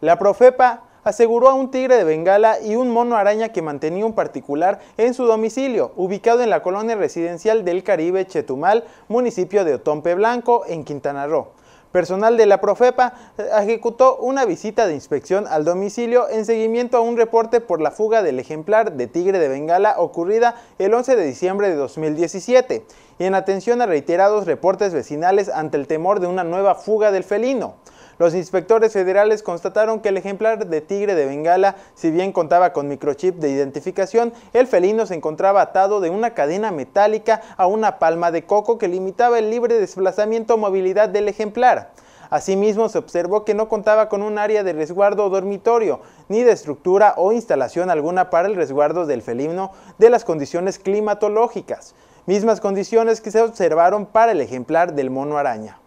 La Profepa aseguró a un tigre de Bengala y un mono araña que mantenía un particular en su domicilio, ubicado en la colonia residencial del Caribe Chetumal, municipio de Otompe Blanco, en Quintana Roo. Personal de la Profepa eh, ejecutó una visita de inspección al domicilio en seguimiento a un reporte por la fuga del ejemplar de tigre de Bengala ocurrida el 11 de diciembre de 2017 y en atención a reiterados reportes vecinales ante el temor de una nueva fuga del felino. Los inspectores federales constataron que el ejemplar de tigre de Bengala, si bien contaba con microchip de identificación, el felino se encontraba atado de una cadena metálica a una palma de coco que limitaba el libre desplazamiento o movilidad del ejemplar. Asimismo, se observó que no contaba con un área de resguardo o dormitorio, ni de estructura o instalación alguna para el resguardo del felino de las condiciones climatológicas, mismas condiciones que se observaron para el ejemplar del mono araña.